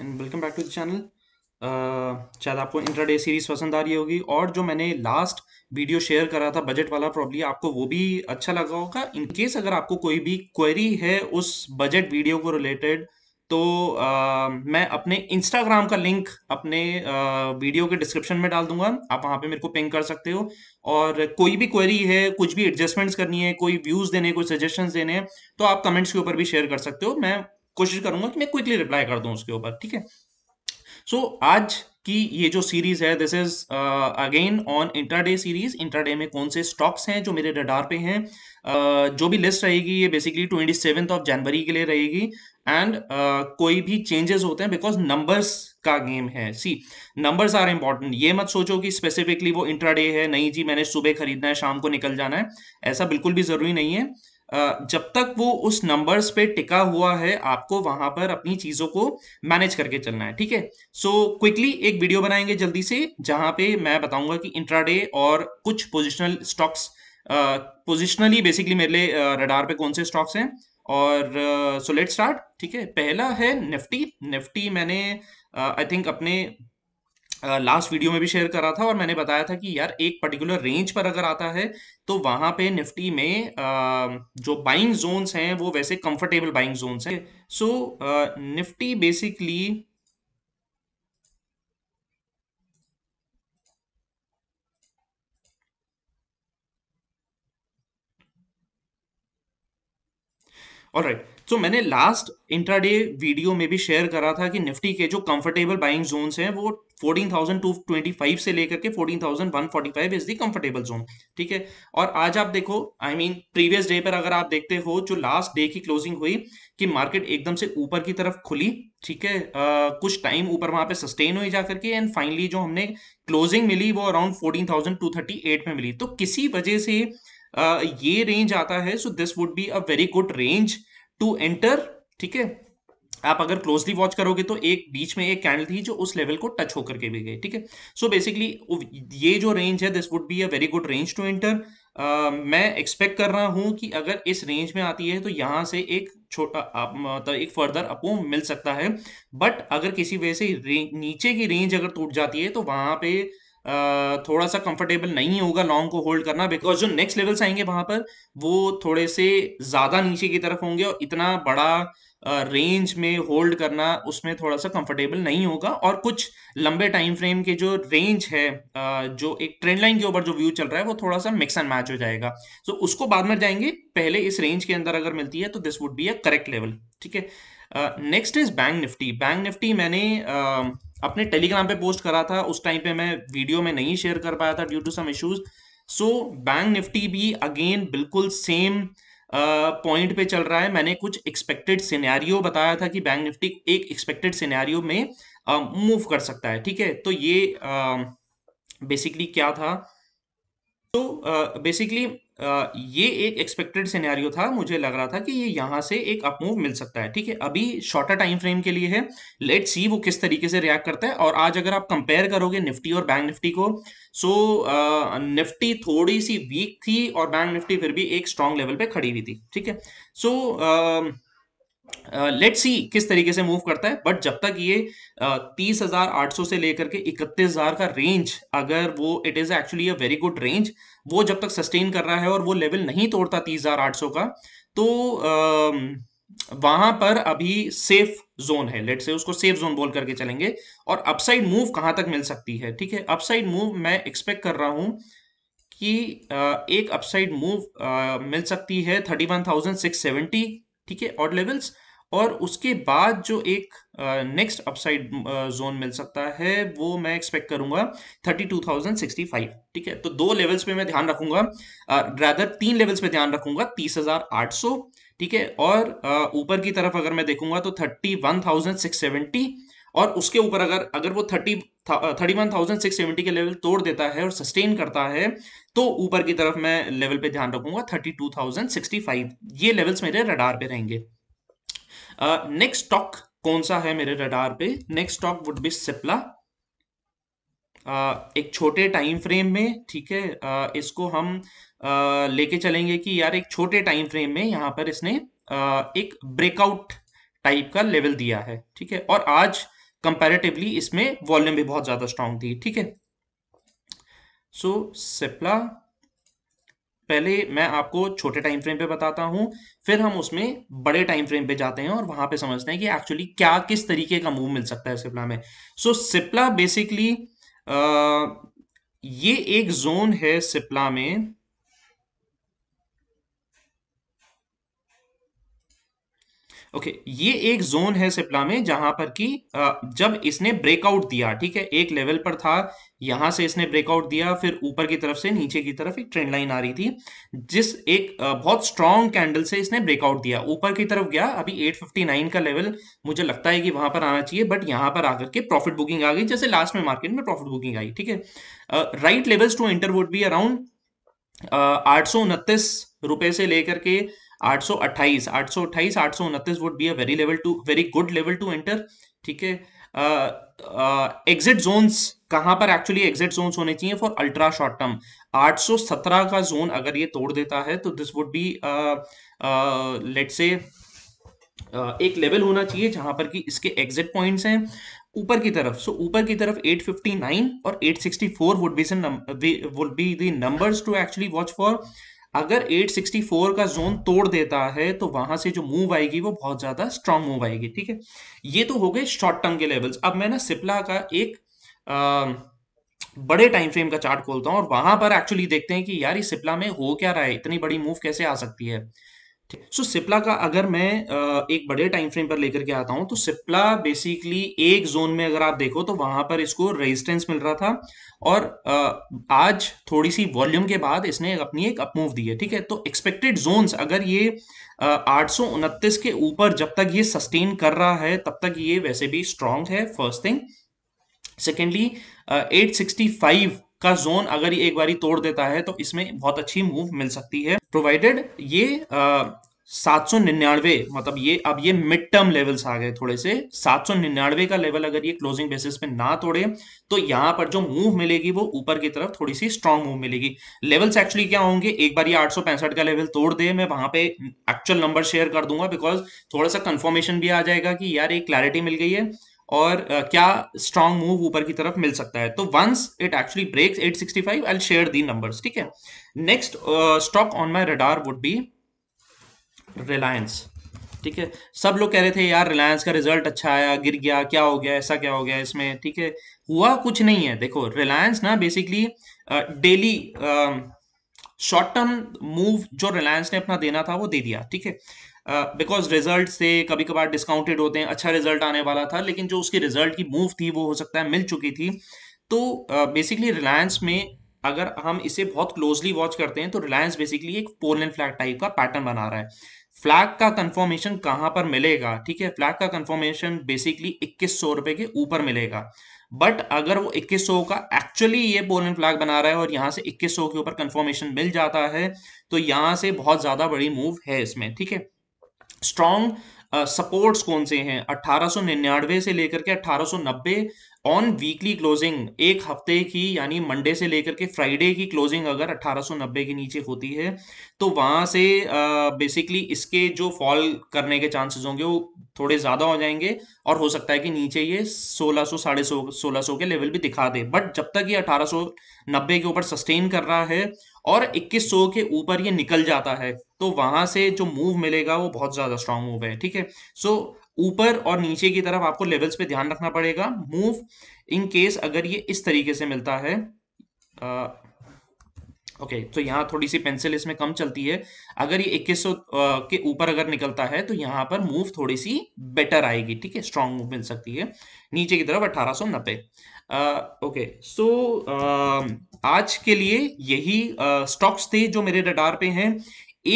And welcome back to the channel शायद आपको intraday series पसंद आ रही होगी और जो मैंने लास्ट वीडियो शेयर करा था बजट वाला प्रॉब्लम आपको वो भी अच्छा लगा होगा इन केस अगर आपको कोई भी क्वेरी है उस बजट वीडियो को रिलेटेड तो आ, uh, मैं अपने इंस्टाग्राम का लिंक अपने आ, uh, वीडियो के डिस्क्रिप्शन में डाल दूंगा आप वहां पे मेरे को पिंग कर सकते हो और कोई भी क्वेरी है कुछ भी एडजस्टमेंट्स करनी है कोई व्यूज देने कोई सजेशंस देने हैं तो आप कमेंट्स के ऊपर भी शेयर कर सकते हो मैं कोशिश करूंगा कि मैं क्विकली रिप्लाई कर दूं उसके ऊपर ठीक है सो आज की ये जो सीरीज है this is again on intraday series intraday में कौन से स्टॉक्स हैं जो मेरे रडार पे हैं uh, जो भी लिस्ट रहेगी ये basically twenty seven of January के लिए रहेगी एंड uh, कोई भी चेंजेस होते हैं बिकॉज नंबर्स का गेम है सी नंबर्स आर इंपॉर्टेंट ये मत सोचो कि स्पेसिफिकली वो इंटरडे है नहीं जी मैंने सुबह खरीदना है शाम को निकल जाना है ऐसा बिल्कुल भी जरूरी नहीं है uh, जब तक वो उस नंबर्स पे टिका हुआ है आपको वहां पर अपनी चीजों को मैनेज करके चलना है ठीक है सो क्विकली एक वीडियो बनाएंगे जल्दी से जहां पे मैं बताऊंगा कि इंट्राडे और कुछ पोजिशनल स्टॉक्स पोजिशनली बेसिकली मेरे लिए रडार पे कौन से स्टॉक्स हैं और सो लेट स्टार्ट ठीक है पहला है निफ्टी निफ्टी मैंने आई uh, थिंक अपने लास्ट वीडियो में भी शेयर करा था और मैंने बताया था कि यार एक पर्टिकुलर रेंज पर अगर आता है तो वहां पे निफ्टी में जो बाइंग जोन्स हैं वो वैसे कंफर्टेबल बाइंग जोन्स हैं so Nifty basically all right so मैंने लास्ट इंट्राडे वीडियो में भी शेयर करा था कि निफ्टी के जो कंफर्टेबल बाइंग जोन्स हैं वो 14,225 से लेकर के 14,145 इज दी कंफर्टेबल जोन ठीक है और आज आप देखो आई मीन प्रीवियस डे पर अगर आप देखते हो जो लास्ट डे की क्लोजिंग हुई कि मार्केट एकदम से ऊपर की तरफ खुली ठीक है कुछ टाइम ऊपर वहां पे सस्टेन हुई जा करके एंड फाइनली जो हमने क्लोजिंग मिली वो अराउंड 14,238 में मिली तो किसी वजह से ये रेंज आता है so this would be a very good range to enter ठीक है आप अगर क्लोजली वॉच करोगे तो एक बीच में एक कैंडल थी जो उस लेवल को टच होकर के भी गए ठीक है सो बेसिकली ये जो रेंज है this would be a very good range to enter मैं एक्सपेक्ट कर रहा हूं कि अगर इस रेंज में आती है तो यहां से एक छोटा मतलब तो एक फर्दर अपो मिल सकता है बट अगर किसी वजह से नीचे की रेंज अगर टूट जाती है तो वहां पे थोड़ा सा कंफर्टेबल नहीं होगा लॉन्ग को होल्ड करना बिकॉज जो नेक्स्ट लेवल्स आएंगे वहां पर वो थोड़े से ज्यादा नीचे की तरफ होंगे और इतना बड़ा रेंज में होल्ड करना उसमें थोड़ा सा कंफर्टेबल नहीं होगा और कुछ लंबे टाइम फ्रेम के जो रेंज है जो एक ट्रेंड लाइन के ऊपर जो व्यू चल रहा है वो थोड़ा सा मिक्स एंड मैच हो जाएगा सो so, उसको बाद में जाएंगे पहले इस रेंज के अंदर अगर मिलती है तो this would be a correct level ठीक है next is bank Nifty bank Nifty मैंने uh, अपने टेलीग्राम पे पोस्ट करा था उस टाइम पे मैं वीडियो में नहीं शेयर कर पाया था due to some issues so bank Nifty भी अगेन बिल्कुल सेम पॉइंट uh, पे चल रहा है मैंने कुछ एक्सपेक्टेड सिनेरियो बताया था कि बैंक निफ्टी एक एक्सपेक्टेड सिनेरियो में मूव uh, कर सकता है ठीक है तो ये बेसिकली uh, क्या था तो बेसिकली ये एक एक्सपेक्टेड सिनेरियो था मुझे लग रहा था कि ये यहाँ से एक अपमूव मिल सकता है ठीक है अभी शॉर्टर टाइम फ्रेम के लिए है लेट सी वो किस तरीके से रिएक्ट करता है और आज अगर आप कंपेयर करोगे निफ्टी और बैंक निफ्टी को सो निफ्टी थोड़ी सी वीक थी और बैंक निफ्टी फिर भी एक स्ट्रांग लेवल पे खड़ी हुई थी ठीक है so so, uh, let uh, see किस तरीके से मूव करता है बट जब तक ये तीस हजार आठ सौ से लेकर के इकतीस हजार का रेंज अगर वो it is actually a very good range वो जब तक सस्टेन कर रहा है और वो लेवल नहीं तोड़ता तीस हजार आठ सौ का तो uh, वहां पर अभी सेफ जोन है लेट से उसको सेफ जोन बोल करके चलेंगे और अपसाइड मूव कहां तक मिल सकती है ठीक है अपसाइड मूव मैं एक्सपेक्ट कर रहा हूं कि uh, एक अपसाइड मूव मिल सकती है thirty one thousand six seventy ठीक है ऑड लेवल्स और उसके बाद जो एक नेक्स्ट अपसाइड जोन मिल सकता है वो मैं एक्सपेक्ट करूंगा 32,065 ठीक है तो दो लेवल्स पे मैं ध्यान रखूंगा रादर तीन लेवल्स पे ध्यान रखूंगा 30,800 ठीक है और ऊपर की तरफ अगर मैं देखूंगा तो 31,670 और उसके ऊपर अगर अगर वो thirty thirty one thousand six seventy के लेवल तोड़ देता है और सस्टेन करता है तो ऊपर की तरफ मैं लेवल पे ध्यान रखूंगा thirty two thousand sixty five ये लेवल्स मेरे रडार पे रहेंगे नेक्स्ट uh, स्टॉक कौन सा है मेरे रडार पे next stock would be Cipla uh, एक छोटे टाइम फ्रेम में ठीक है uh, इसको हम uh, लेके चलेंगे कि यार एक छोटे टाइम फ्रेम में यहां पर इसने uh, एक ब्रेकआउट टाइप का लेवल दिया है ठीक है और आज कंपैरेटिवली इसमें वॉल्यूम भी बहुत ज्यादा स्ट्रांग थी ठीक है सो सिप्ला पहले मैं आपको छोटे टाइम फ्रेम पे बताता हूँ फिर हम उसमें बड़े टाइम फ्रेम पे जाते हैं और वहां पे समझते हैं कि एक्चुअली क्या किस तरीके का मूव मिल सकता है सिप्ला में सो सिप्ला बेसिकली ये एक जोन है सिप्ला में ओके ये एक जोन है सिप्ला में जहां पर कि जब इसने ब्रेकआउट दिया ठीक है एक लेवल पर था यहां से इसने ब्रेकआउट दिया फिर ऊपर की तरफ से नीचे की तरफ एक ट्रेंड लाइन आ रही थी जिस एक बहुत स्ट्रांग कैंडल से इसने ब्रेकआउट दिया ऊपर की तरफ गया अभी 859 का लेवल मुझे लगता है कि वहां पर आना चाहिए बट यहां पर आकर के प्रॉफिट बुकिंग आ गई जैसे लास्ट में मार्केट में प्रॉफिट बुकिंग आई ठीक है right levels to enter would be around आठ सौ रुपए से लेकर के आठ सौ अट्ठाईस आठ सौ अट्ठाईस आठ सौ उनतीस would be a very level to very good level to enter ठीक है एग्जिट जोन्स कहां पर एक्चुअली एग्जिट जोन्स होने चाहिए फॉर अल्ट्रा शॉर्ट टर्म 817 का जोन अगर ये तोड़ देता है तो दिस वुड बी लेट से एक लेवल होना चाहिए जहां पर कि इसके एग्जिट पॉइंट्स हैं ऊपर की तरफ सो so, ऊपर की तरफ 859 और 864 would be would be the numbers to actually watch for अगर 864 का जोन तोड़ देता है तो वहां से जो मूव आएगी वो बहुत ज्यादा स्ट्रांग मूव आएगी ठीक है ये तो हो गए शॉर्ट टर्म के लेवल्स अब मैं ना सिप्ला का एक आ, बड़े टाइम फ्रेम का चार्ट खोलता हूँ और वहां पर एक्चुअली देखते हैं कि यार ये सिप्ला में हो क्या रहा है इतनी बड़ी मूव कैसे आ सकती है सो so, सिप्ला का अगर मैं एक बड़े टाइम फ्रेम पर लेकर के आता हूं तो सिप्ला बेसिकली एक जोन में अगर आप देखो तो वहां पर इसको रेजिस्टेंस मिल रहा था और आज थोड़ी सी वॉल्यूम के बाद इसने अपनी एक अपमूव दी है ठीक है तो एक्सपेक्टेड जोन्स अगर ये आठ के ऊपर जब तक ये सस्टेन कर रहा है तब तक ये वैसे भी स्ट्रांग है first thing secondly eight sixty five का जोन अगर ये एक बारी तोड़ देता है तो इसमें बहुत अच्छी मूव मिल सकती है प्रोवाइडेड ये सात सौ निन्यानवे मतलब ये अब ये मिड टर्म लेवल्स आ गए थोड़े से सात सौ निन्यानवे का लेवल अगर ये क्लोजिंग बेसिस पे ना तोड़े तो यहाँ पर जो मूव मिलेगी वो ऊपर की तरफ थोड़ी सी स्ट्रांग मूव मिलेगी लेवल्स एक्चुअली क्या होंगे एक बार ये आठ सौ पैंसठ का लेवल तोड़ दे मैं वहां पे एक्चुअल नंबर शेयर कर दूंगा बिकॉज थोड़ा सा कंफर्मेशन भी आ जाएगा कि यार एक क्लैरिटी मिल गई है और uh, क्या स्ट्रॉन्ग मूव ऊपर की तरफ मिल सकता है तो once it actually breaks 865 I share the numbers ठीक है next stock on my radar would be Reliance ठीक है सब लोग कह रहे थे यार रिलायंस का रिजल्ट अच्छा आया गिर गया क्या हो गया ऐसा क्या हो गया इसमें ठीक है हुआ कुछ नहीं है देखो रिलायंस ना basically daily short term move जो रिलायंस ने अपना देना था वो दे दिया ठीक है बिकॉज रिजल्ट से कभी कभार डिस्काउंटेड होते हैं अच्छा रिजल्ट आने वाला था लेकिन जो उसकी रिजल्ट की मूव थी वो हो सकता है मिल चुकी थी तो बेसिकली uh, रिलायंस में अगर हम इसे बहुत क्लोजली वॉच करते हैं तो रिलायंस बेसिकली एक पोल एंड फ्लैग टाइप का पैटर्न बना रहा है फ्लैग का कंफर्मेशन कहाँ पर मिलेगा ठीक है फ्लैग का कंफर्मेशन बेसिकली इक्कीस सौ रुपए के ऊपर मिलेगा बट अगर वो इक्कीस सौ का एक्चुअली ये पोल एंड फ्लैग बना रहा है और यहाँ से इक्कीस सौ के ऊपर कंफर्मेशन मिल जाता है तो यहाँ से बहुत ज़्यादा बड़ी मूव है इसमें ठीक है स्ट्रॉन्ग सपोर्ट्स uh, कौन से हैं 1899 से लेकर के 1890 ऑन वीकली क्लोजिंग एक हफ्ते की यानी मंडे से लेकर के फ्राइडे की क्लोजिंग अगर 1890 के नीचे होती है तो वहां से बेसिकली uh, इसके जो फॉल करने के चांसेस होंगे वो थोड़े ज़्यादा हो जाएंगे और हो सकता है कि नीचे ये 1600 साढ़े सौ सोलह के लेवल भी दिखा दे बट जब तक ये अठारह के ऊपर सस्टेन कर रहा है और 2100 के ऊपर ये निकल जाता है तो वहां से जो मूव मिलेगा वो बहुत ज्यादा स्ट्रांग मूव है ठीक है सो ऊपर और नीचे की तरफ आपको लेवल्स पे ध्यान रखना पड़ेगा मूव इन केस अगर ये इस तरीके से मिलता है आ, ओके okay, तो यहाँ थोड़ी सी पेंसिल इसमें कम चलती है अगर ये 2100 के ऊपर अगर निकलता है तो यहाँ पर मूव थोड़ी सी बेटर आएगी ठीक है स्ट्रांग मूव मिल सकती है नीचे की तरफ अट्ठारह सौ नब्बे ओके सो आज के लिए यही स्टॉक्स uh, थे जो मेरे रडार पे हैं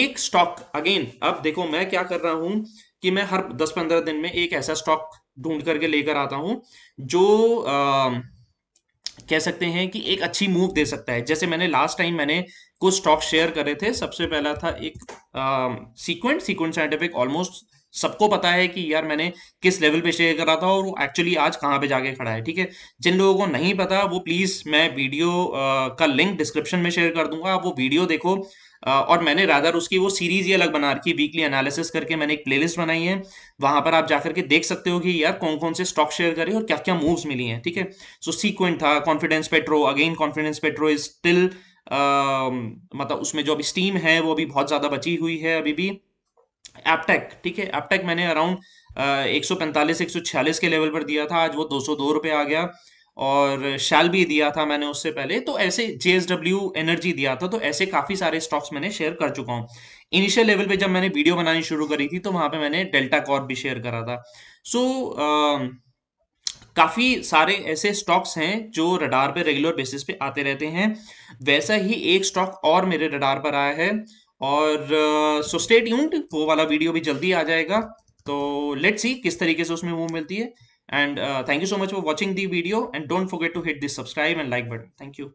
एक स्टॉक अगेन अब देखो मैं क्या कर रहा हूँ कि मैं हर दस पंद्रह दिन में एक ऐसा स्टॉक ढूंढ करके लेकर आता हूँ जो uh, कह सकते हैं कि एक अच्छी मूव दे सकता है जैसे मैंने लास्ट टाइम मैंने कुछ स्टॉक शेयर करे थे सबसे पहला था एक सीक्वेंट सीक्वेंट साइंटिफिक ऑलमोस्ट सबको पता है कि यार मैंने किस लेवल पे शेयर करा था और वो एक्चुअली आज कहाँ पे जाके खड़ा है ठीक है जिन लोगों को नहीं पता वो प्लीज़ मैं वीडियो आ, का लिंक डिस्क्रिप्शन में शेयर कर दूंगा आप वो वीडियो देखो और मैंने राधर उसकी वो सीरीज ही अलग बना रखी वीकली एनालिसिस करके मैंने एक प्लेलिस्ट बनाई है वहां पर आप जाकर के देख सकते हो कि यार कौन कौन से स्टॉक शेयर करे और क्या क्या मूव्स मिली हैं ठीक है सो सीक्वेंट था Confidence Petro again Confidence Petro is still मतलब उसमें जो अभी स्टीम है वो अभी बहुत ज्यादा बची हुई है अभी भी एपटेक ठीक है एपटेक मैंने अराउंड एक सौ पैंतालीस एक सौ छियालीस के लेवल पर दिया था आज वो दो सौ दो आ गया और शैल भी दिया था मैंने उससे पहले तो ऐसे जे एनर्जी दिया था तो ऐसे काफ़ी सारे स्टॉक्स मैंने शेयर कर चुका हूँ इनिशियल लेवल पे जब मैंने वीडियो बनानी शुरू करी थी तो वहाँ पे मैंने डेल्टा कॉर भी शेयर करा था सो so, काफ़ी सारे ऐसे स्टॉक्स हैं जो रडार पे रेगुलर बेसिस पे आते रहते हैं वैसा ही एक स्टॉक और मेरे रडार पर आया है और सोस्टेट स्टेट यूंट वो वाला वीडियो भी जल्दी आ जाएगा तो लेट्स सी किस तरीके से उसमें मूव मिलती है And uh, thank you so much for watching the video and don't forget to hit the subscribe and like button. Thank you.